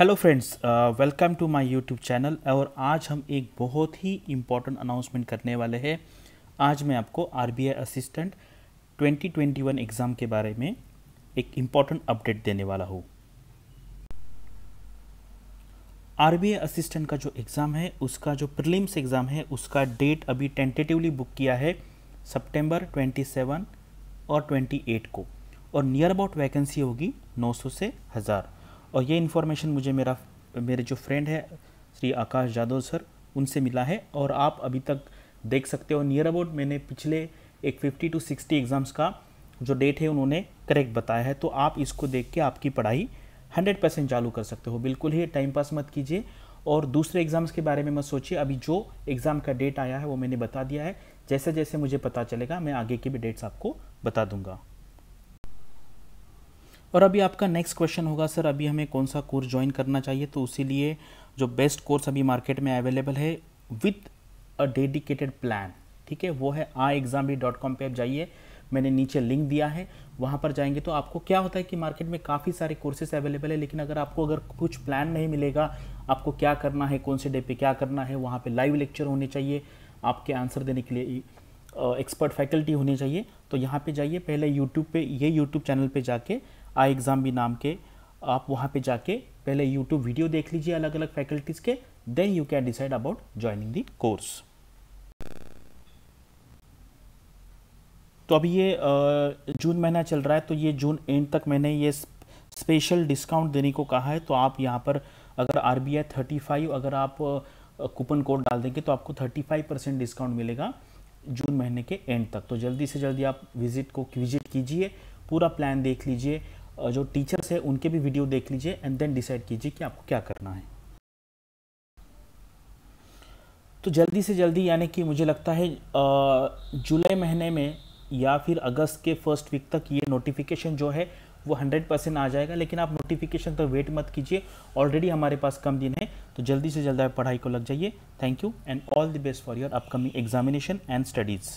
hello friends welcome to my YouTube channel और आज हम एक बहुत ही इम्पोर्टेंट अनाउंसमेंट करने वाले हैं आज मैं आपको आरबीआई असिस्टेंट 2021 एग्ज़ाम के बारे में एक इम्पॉर्टेंट अपडेट देने वाला हूँ आरबीआई असिस्टेंट का जो एग्ज़ाम है उसका जो प्रिलिम्स एग्ज़ाम है उसका डेट अभी टेंटेटिवली बुक किया है सप्टेम्बर ट्वेंटी और ट्वेंटी को और नियर अबाउट वैकेंसी होगी नौ से हज़ार और ये इन्फॉर्मेशन मुझे मेरा मेरे जो फ्रेंड है श्री आकाश जादव सर उनसे मिला है और आप अभी तक देख सकते हो नियर अबाउट मैंने पिछले एक 50 टू 60 एग्ज़ाम्स का जो डेट है उन्होंने करेक्ट बताया है तो आप इसको देख के आपकी पढ़ाई 100 परसेंट चालू कर सकते हो बिल्कुल ही टाइम पास मत कीजिए और दूसरे एग्ज़ाम्स के बारे में मत सोचिए अभी जो एग्ज़ाम का डेट आया है वो मैंने बता दिया है जैसे जैसे मुझे पता चलेगा मैं आगे की भी डेट्स आपको बता दूंगा और अभी आपका नेक्स्ट क्वेश्चन होगा सर अभी हमें कौन सा कोर्स ज्वाइन करना चाहिए तो उसी लिए जो बेस्ट कोर्स अभी मार्केट में अवेलेबल है विथ अ डेडिकेटेड प्लान ठीक है वो है आई एग्ज़ाम भी डॉट कॉम पर आप जाइए मैंने नीचे लिंक दिया है वहाँ पर जाएंगे तो आपको क्या होता है कि मार्केट में काफ़ी सारे कोर्सेज अवेलेबल है लेकिन अगर आपको अगर कुछ प्लान नहीं मिलेगा आपको क्या करना है कौन से डे पे क्या करना है वहाँ पे लाइव लेक्चर होने चाहिए आपके आंसर देने के लिए एक्सपर्ट फैकल्टी होनी चाहिए तो यहाँ पे जाइए पहले यूट्यूब पे ये यूट्यूब चैनल पे जाके आई एग्ज़ाम भी नाम के आप वहाँ पे जाके पहले यूट्यूब वीडियो देख लीजिए अलग अलग फैकल्टीज़ के then you can decide about joining the course तो अभी ये जून महीना चल रहा है तो ये जून एंड तक मैंने ये स्पेशल डिस्काउंट देने को कहा है तो आप यहाँ पर अगर R B I thirty five अगर आप कूपन कोड डाल देंगे तो आपको थर्टी फाइव परसेंट डिस्काउंट मिलेगा जून महीने के एंड तक तो जल्दी से जल्दी आप विजिट को विजिट कीजिए पूरा प्लान देख लीजिए जो टीचर्स हैं उनके भी वीडियो देख लीजिए एंड देन डिसाइड कीजिए कि आपको क्या करना है तो जल्दी से जल्दी यानी कि मुझे लगता है जुलाई महीने में या फिर अगस्त के फर्स्ट वीक तक ये नोटिफिकेशन जो है वो 100 परसेंट आ जाएगा लेकिन आप नोटिफिकेशन तक वेट मत कीजिए ऑलरेडी हमारे पास कम दिन है तो जल्दी से जल्दी आप पढ़ाई को लग जाइए thank you and all the best for your upcoming examination and studies